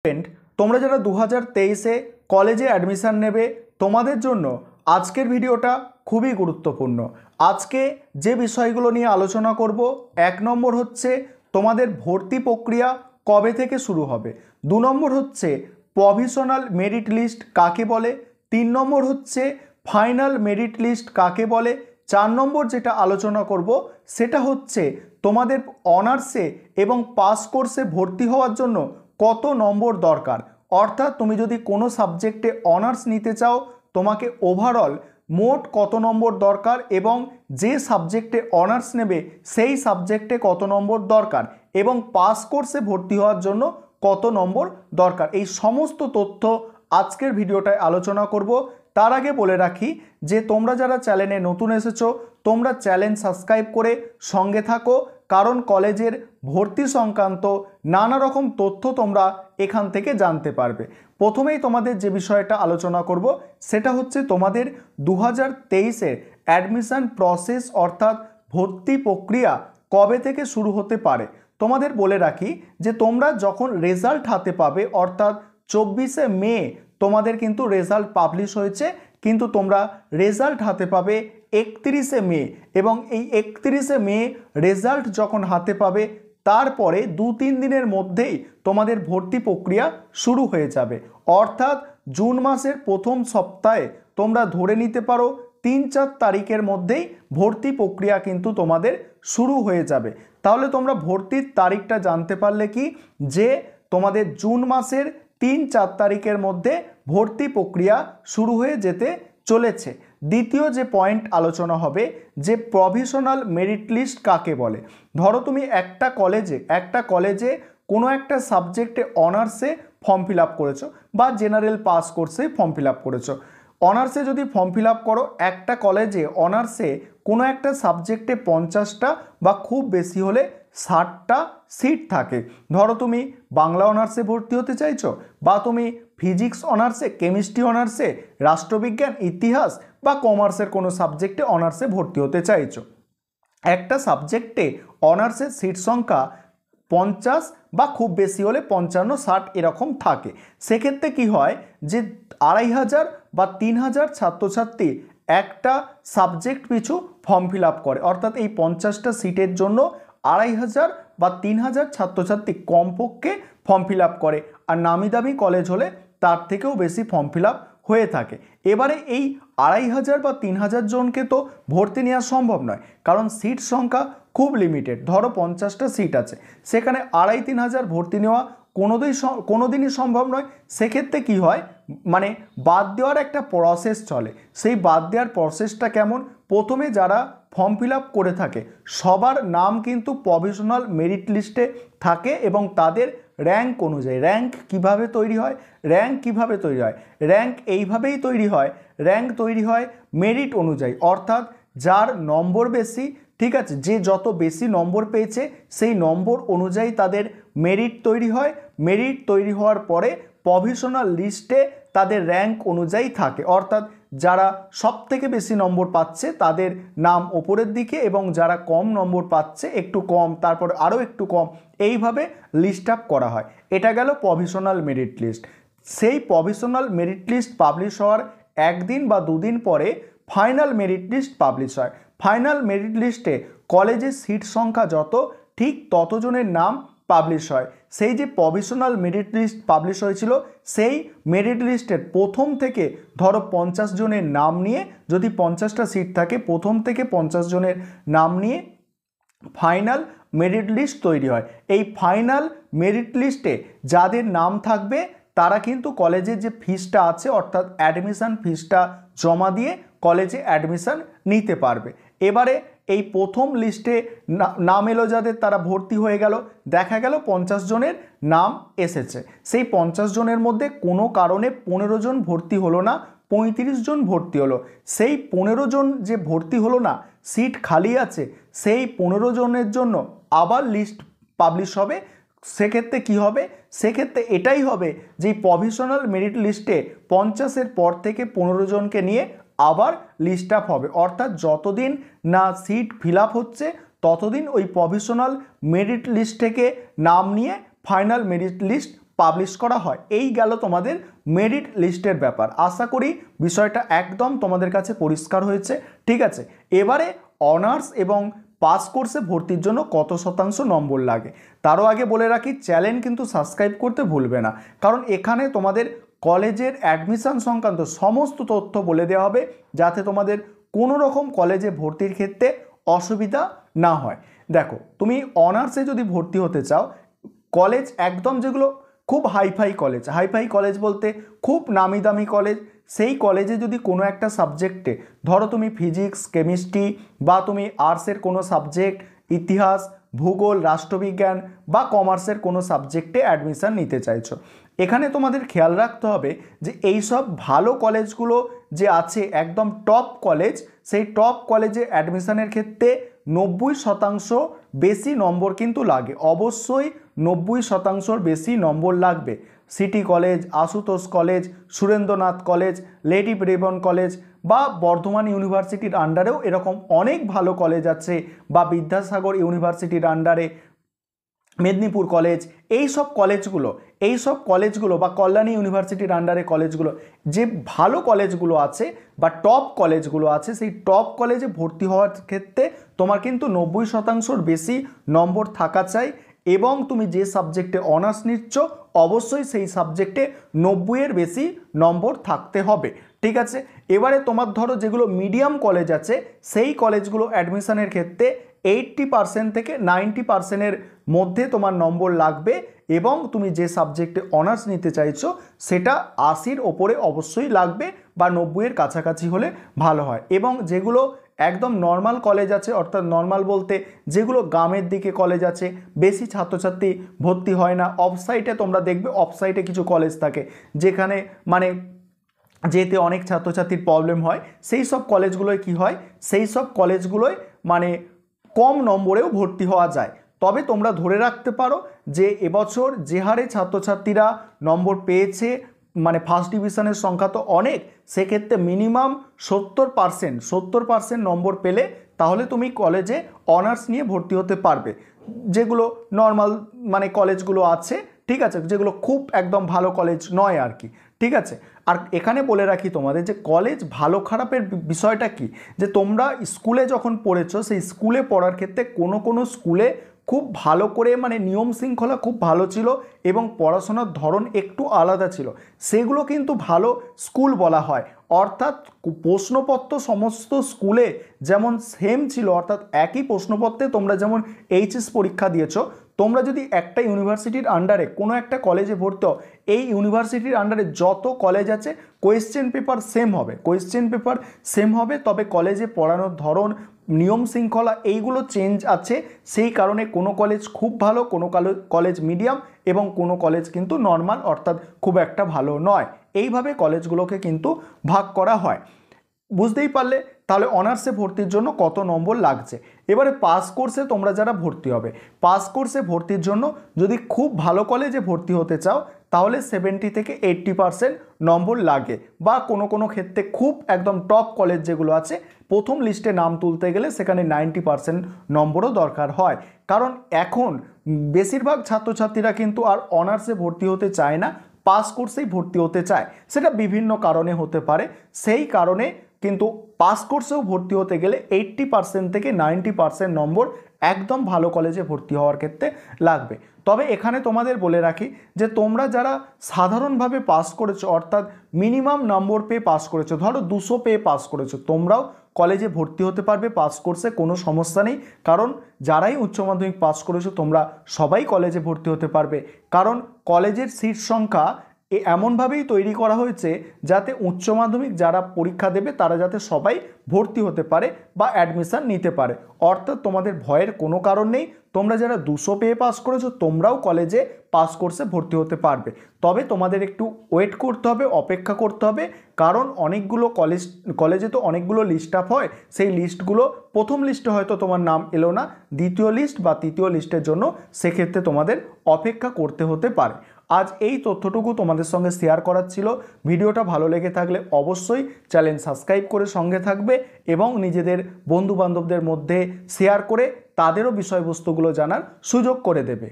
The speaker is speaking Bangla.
স্টুডেন্ট তোমরা যারা দু হাজার তেইশে কলেজে অ্যাডমিশান নেবে তোমাদের জন্য আজকের ভিডিওটা খুবই গুরুত্বপূর্ণ আজকে যে বিষয়গুলো নিয়ে আলোচনা করব এক নম্বর হচ্ছে তোমাদের ভর্তি প্রক্রিয়া কবে থেকে শুরু হবে দু নম্বর হচ্ছে প্রভিশনাল মেরিট লিস্ট কাকে বলে তিন নম্বর হচ্ছে ফাইনাল মেরিট লিস্ট কাকে বলে চার নম্বর যেটা আলোচনা করব সেটা হচ্ছে তোমাদের অনার্সে এবং পাস কোর্সে ভর্তি হওয়ার জন্য কত নম্বর দরকার অর্থাৎ তুমি যদি কোনো সাবজেক্টে অনার্স নিতে চাও তোমাকে ওভারঅল মোট কত নম্বর দরকার এবং যে সাবজেক্টে অনার্স নেবে সেই সাবজেক্টে কত নম্বর দরকার এবং পাস কোর্সে ভর্তি হওয়ার জন্য কত নম্বর দরকার এই সমস্ত তথ্য আজকের ভিডিওটায় আলোচনা করব তার আগে বলে রাখি যে তোমরা যারা চ্যানেলে নতুন এসেছো তোমরা চ্যানেল সাবস্ক্রাইব করে সঙ্গে থাকো কারণ কলেজের ভর্তি সংক্রান্ত নানা রকম তথ্য তোমরা এখান থেকে জানতে পারবে প্রথমেই তোমাদের যে বিষয়টা আলোচনা করব সেটা হচ্ছে তোমাদের দু হাজার তেইশের অ্যাডমিশান প্রসেস অর্থাৎ ভর্তি প্রক্রিয়া কবে থেকে শুরু হতে পারে তোমাদের বলে রাখি যে তোমরা যখন রেজাল্ট হাতে পাবে অর্থাৎ চব্বিশে মে তোমাদের কিন্তু রেজাল্ট পাবলিশ হয়েছে কিন্তু তোমরা রেজাল্ট হাতে পাবে একত্রিশে মে এবং এই একত্রিশে মে রেজাল্ট যখন হাতে পাবে তারপরে দু তিন দিনের মধ্যেই তোমাদের ভর্তি প্রক্রিয়া শুরু হয়ে যাবে অর্থাৎ জুন মাসের প্রথম সপ্তাহে তোমরা ধরে নিতে পারো তিন চার তারিখের মধ্যেই ভর্তি প্রক্রিয়া কিন্তু তোমাদের শুরু হয়ে যাবে তাহলে তোমরা ভর্তির তারিখটা জানতে পারলে কি যে তোমাদের জুন মাসের তিন চার তারিখের মধ্যে ভর্তি প্রক্রিয়া শুরু হয়ে যেতে চলেছে দ্বিতীয় যে পয়েন্ট আলোচনা হবে যে প্রভিশনাল মেরিট লিস্ট কাকে বলে ধরো তুমি একটা কলেজে একটা কলেজে কোনো একটা সাবজেক্টে অনার্সে ফর্ম ফিল আপ করেছো বা জেনারেল পাস কোর্সে ফর্ম ফিল আপ করেছো অনার্সে যদি ফর্ম ফিল আপ করো একটা কলেজে অনার্সে কোনো একটা সাবজেক্টে পঞ্চাশটা বা খুব বেশি হলে ষাটটা সিট থাকে ধরো তুমি বাংলা অনার্সে ভর্তি হতে চাইছো বা তুমি ফিজিক্স অনার্সে কেমিস্ট্রি অনার্সে রাষ্ট্রবিজ্ঞান ইতিহাস বা কমার্সের কোনো সাবজেক্টে অনার্সে ভর্তি হতে চাইছো একটা সাবজেক্টে অনার্সের সিট সংখ্যা পঞ্চাশ বা খুব বেশি হলে পঞ্চান্ন ষাট এরকম থাকে সেক্ষেত্রে কি হয় যে আড়াই হাজার বা তিন হাজার ছাত্রছাত্রী একটা সাবজেক্ট পিছু ফর্ম ফিল করে অর্থাৎ এই পঞ্চাশটা সিটের জন্য আড়াই হাজার বা তিন হাজার ছাত্রছাত্রী কমপক্ষে ফর্ম ফিল করে আর নামি দামি কলেজ হলে তার থেকেও বেশি ফর্ম ফিল হয়ে থাকে এবারে এই আড়াই হাজার বা তিন হাজার জনকে তো ভর্তি নেওয়া সম্ভব নয় কারণ সিট সংখ্যা খুব লিমিটেড ধরো পঞ্চাশটা সিট আছে সেখানে আড়াই তিন হাজার ভর্তি নেওয়া কোনোদিন কোনোদিনই সম্ভব নয় সেক্ষেত্রে কি হয় মানে বাদ দেওয়ার একটা প্রসেস চলে সেই বাদ দেওয়ার প্রসেসটা কেমন প্রথমে যারা ফর্ম ফিল করে থাকে সবার নাম কিন্তু প্রভিশনাল মেরিট লিস্টে থাকে এবং তাদের র্যাঙ্ক অনুযায়ী র্যাঙ্ক কিভাবে তৈরি হয় র্যাঙ্ক কিভাবে তৈরি হয় র্যাঙ্ক এইভাবেই তৈরি হয় র্যাঙ্ক তৈরি হয় মেরিট অনুযায়ী অর্থাৎ যার নম্বর বেশি ঠিক আছে যে যত বেশি নম্বর পেয়েছে সেই নম্বর অনুযায়ী তাদের মেরিট তৈরি হয় মেরিট তৈরি হওয়ার পরে প্রভিশনাল লিস্টে তাদের র্যাঙ্ক অনুযায়ী থাকে অর্থাৎ যারা সব থেকে বেশি নম্বর পাচ্ছে তাদের নাম ওপরের দিকে এবং যারা কম নম্বর পাচ্ছে একটু কম তারপর আরও একটু কম এইভাবে লিস্ট আপ করা হয় এটা গেল প্রভিশনাল মেরিট লিস্ট সেই প্রভিশনাল মেরিট লিস্ট পাবলিশ হওয়ার একদিন বা দুদিন পরে ফাইনাল মেরিট লিস্ট পাবলিশ হয় ফাইনাল মেরিট লিস্টে কলেজে সিট সংখ্যা যত ঠিক ততজনের নাম পাবলিশ হয় সেই যে প্রভিশনাল মেরিট লিস্ট পাবলিশ হয়েছিল সেই মেরিট লিস্টের প্রথম থেকে ধরো পঞ্চাশ জনের নাম নিয়ে যদি পঞ্চাশটা সিট থাকে প্রথম থেকে পঞ্চাশ জনের নাম নিয়ে ফাইনাল মেরিট লিস্ট তৈরি হয় এই ফাইনাল মেরিট লিস্টে যাদের নাম থাকবে তারা কিন্তু কলেজের যে ফিসটা আছে অর্থাৎ অ্যাডমিশান ফিসটা জমা দিয়ে কলেজে অ্যাডমিশান নিতে পারবে এবারে এই প্রথম লিস্টে নাম এলো যাদের তারা ভর্তি হয়ে গেল দেখা গেল পঞ্চাশ জনের নাম এসেছে সেই পঞ্চাশ জনের মধ্যে কোনো কারণে পনেরো জন ভর্তি হলো না পঁয়ত্রিশ জন ভর্তি হলো সেই পনেরো জন যে ভর্তি হলো না সিট খালি আছে সেই পনেরো জনের জন্য আবার লিস্ট পাবলিশ হবে সেক্ষেত্রে কি হবে সেক্ষেত্রে এটাই হবে যে প্রভিশনাল মেরিট লিস্টে পঞ্চাশের পর থেকে পনেরো জনকে নিয়ে আবার লিস্ট আপ হবে অর্থাৎ যতদিন না সিট ফিল হচ্ছে ততদিন ওই প্রফেশনাল মেরিট লিস্ট থেকে নাম নিয়ে ফাইনাল মেরিট লিস্ট পাবলিশ করা হয় এই গেল তোমাদের মেরিট লিস্টের ব্যাপার আশা করি বিষয়টা একদম তোমাদের কাছে পরিষ্কার হয়েছে ঠিক আছে এবারে অনার্স এবং পাস কোর্সে ভর্তির জন্য কত শতাংশ নম্বর লাগে তারও আগে বলে রাখি চ্যানেল কিন্তু সাবস্ক্রাইব করতে ভুলবে না কারণ এখানে তোমাদের কলেজের অ্যাডমিশান সংক্রান্ত সমস্ত তথ্য বলে দেওয়া হবে যাতে তোমাদের কোনো রকম কলেজে ভর্তির ক্ষেত্রে অসুবিধা না হয় দেখো তুমি অনার্সে যদি ভর্তি হতে চাও কলেজ একদম যেগুলো খুব হাইফাই কলেজ হাইফাই কলেজ বলতে খুব নামি দামি কলেজ সেই কলেজে যদি কোনো একটা সাবজেক্টে ধরো তুমি ফিজিক্স কেমিস্ট্রি বা তুমি আর্টসের কোনো সাবজেক্ট ইতিহাস ভূগোল রাষ্ট্রবিজ্ঞান বা কমার্সের কোনো সাবজেক্টে অ্যাডমিশান নিতে চাইছো এখানে তোমাদের খেয়াল রাখতে হবে যে এই সব ভালো কলেজগুলো যে আছে একদম টপ কলেজ সেই টপ কলেজে অ্যাডমিশানের ক্ষেত্রে নব্বই শতাংশ বেশি নম্বর কিন্তু লাগে অবশ্যই নব্বই শতাংশর বেশি নম্বর লাগবে City College Ashutosh College Surendranath College Lady Brabourne College বা বর্ধমান ইউনিভার্সিটির আন্ডারেও এরকম অনেক ভালো কলেজ আছে বা বিদ্যাসাগর ইউনিভার্সিটির আন্ডারে মেদিনীপুর কলেজ এই সব কলেজগুলো এই সব কলেজগুলো বা কল্যাণী ইউনিভার্সিটির আন্ডারে কলেজগুলো যে ভালো কলেজগুলো আছে বা টপ কলেজগুলো আছে সেই টপ কলেজে ভর্তি হওয়ার ক্ষেত্রে তোমার কিন্তু নব্বই শতাংশর বেশি নম্বর থাকা চাই এবং তুমি যে সাবজেক্টে অনার্স নিচ্ছ অবশ্যই সেই সাবজেক্টে নব্বইয়ের বেশি নম্বর থাকতে হবে ঠিক আছে এবারে তোমার ধরো যেগুলো মিডিয়াম কলেজ আছে সেই কলেজগুলো অ্যাডমিশানের ক্ষেত্রে এইটটি পার্সেন্ট থেকে নাইনটি পার্সেন্টের মধ্যে তোমার নম্বর লাগবে এবং তুমি যে সাবজেক্টে অনার্স নিতে চাইছো সেটা আশির ওপরে অবশ্যই লাগবে বা নব্বইয়ের কাছাকাছি হলে ভালো হয় এবং যেগুলো একদম নর্মাল কলেজ আছে অর্থাৎ নর্মাল বলতে যেগুলো গ্রামের দিকে কলেজ আছে বেশি ছাত্রছাত্রী ভর্তি হয় না অফসাইটে তোমরা দেখবে অফসাইটে কিছু কলেজ থাকে যেখানে মানে যেতে অনেক ছাত্রছাত্রীর প্রবলেম হয় সেই সব কলেজগুলোয় কি হয় সেই সব কলেজগুলোয় মানে কম নম্বরেও ভর্তি হওয়া যায় তবে তোমরা ধরে রাখতে পারো যে এবছর যে হারে ছাত্রছাত্রীরা নম্বর পেয়েছে মানে ফার্স্ট ডিভিশনের সংখ্যা তো অনেক সেক্ষেত্রে মিনিমাম সত্তর পার্সেন্ট সত্তর পার্সেন্ট নম্বর পেলে তাহলে তুমি কলেজে অনার্স নিয়ে ভর্তি হতে পারবে যেগুলো নর্মাল মানে কলেজগুলো আছে ঠিক আছে যেগুলো খুব একদম ভালো কলেজ নয় আর কি ঠিক আছে আর এখানে বলে রাখি তোমাদের যে কলেজ ভালো খারাপের বিষয়টা কি যে তোমরা স্কুলে যখন পড়েছো সেই স্কুলে পড়ার ক্ষেত্রে কোনো কোনো স্কুলে খুব ভালো করে মানে নিয়ম শৃঙ্খলা খুব ভালো ছিল এবং পড়াশোনার ধরন একটু আলাদা ছিল সেগুলো কিন্তু ভালো স্কুল বলা হয় অর্থাৎ প্রশ্নপত্র সমস্ত স্কুলে যেমন সেম ছিল অর্থাৎ একই প্রশ্নপত্রে তোমরা যেমন এইচএস পরীক্ষা দিয়েছো তোমরা যদি একটা ইউনিভার্সিটির আন্ডারে কোনো একটা কলেজে ভর্তি হও এই ইউনিভার্সিটির আন্ডারে যত কলেজ আছে কোয়েশ্চেন পেপার সেম হবে কোয়েশ্চেন পেপার সেম হবে তবে কলেজে পড়ানোর ধরন নিয়ম শৃঙ্খলা এইগুলো চেঞ্জ আছে সেই কারণে কোনো কলেজ খুব ভালো কোনো কলেজ মিডিয়াম এবং কোনো কলেজ কিন্তু নর্মাল অর্থাৎ খুব একটা ভালো নয় এইভাবে কলেজগুলোকে কিন্তু ভাগ করা হয় বুঝতেই পারলে তাহলে অনার্সে ভর্তির জন্য কত নম্বর লাগছে এবারে পাস কোর্সে তোমরা যারা ভর্তি হবে পাস কোর্সে ভর্তির জন্য যদি খুব ভালো কলেজে ভর্তি হতে চাও তাহলে সেভেন্টি থেকে এইট্টি পারসেন্ট নম্বর লাগে বা কোনো কোনো ক্ষেত্রে খুব একদম টপ কলেজ যেগুলো আছে প্রথম লিস্টে নাম তুলতে গেলে সেখানে নাইনটি পারসেন্ট নম্বরও দরকার হয় কারণ এখন বেশিরভাগ ছাত্রছাত্রীরা কিন্তু আর অনার্সে ভর্তি হতে চায় না পাস কোর্সেই ভর্তি হতে চায় সেটা বিভিন্ন কারণে হতে পারে সেই কারণে কিন্তু পাস কোর্সেও ভর্তি হতে গেলে এইট্টি পার্সেন্ট থেকে নাইনটি পার্সেন্ট নম্বর একদম ভালো কলেজে ভর্তি হওয়ার ক্ষেত্রে লাগবে তবে এখানে তোমাদের বলে রাখি যে তোমরা যারা সাধারণভাবে পাস করেছো অর্থাৎ মিনিমাম নম্বর পেয়ে পাস করেছো ধরো দুশো পেয়ে পাস করেছো তোমরাও কলেজে ভর্তি হতে পারবে পাস কোর্সে কোনো সমস্যা নেই কারণ যারাই উচ্চ মাধ্যমিক পাস করেছো তোমরা সবাই কলেজে ভর্তি হতে পারবে কারণ কলেজের সিট সংখ্যা এ এমনভাবেই তৈরি করা হয়েছে যাতে উচ্চ মাধ্যমিক যারা পরীক্ষা দেবে তারা যাতে সবাই ভর্তি হতে পারে বা অ্যাডমিশান নিতে পারে অর্থাৎ তোমাদের ভয়ের কোনো কারণ নেই তোমরা যারা দুশো পেয়ে পাস করেছো তোমরাও কলেজে পাস কোর্সে ভর্তি হতে পারবে তবে তোমাদের একটু ওয়েট করতে হবে অপেক্ষা করতে হবে কারণ অনেকগুলো কলেজ কলেজে তো অনেকগুলো লিস্ট আপ হয় সেই লিস্টগুলো প্রথম লিস্টে হয়তো তোমার নাম এলো না দ্বিতীয় লিস্ট বা তৃতীয় লিস্টের জন্য সেক্ষেত্রে তোমাদের অপেক্ষা করতে হতে পারে আজ এই তথ্যটুকু তোমাদের সঙ্গে শেয়ার করার ছিল ভিডিওটা ভালো লেগে থাকলে অবশ্যই চ্যানেল সাবস্ক্রাইব করে সঙ্গে থাকবে এবং নিজেদের বন্ধুবান্ধবদের মধ্যে শেয়ার করে তাদেরও বিষয়বস্তুগুলো জানার সুযোগ করে দেবে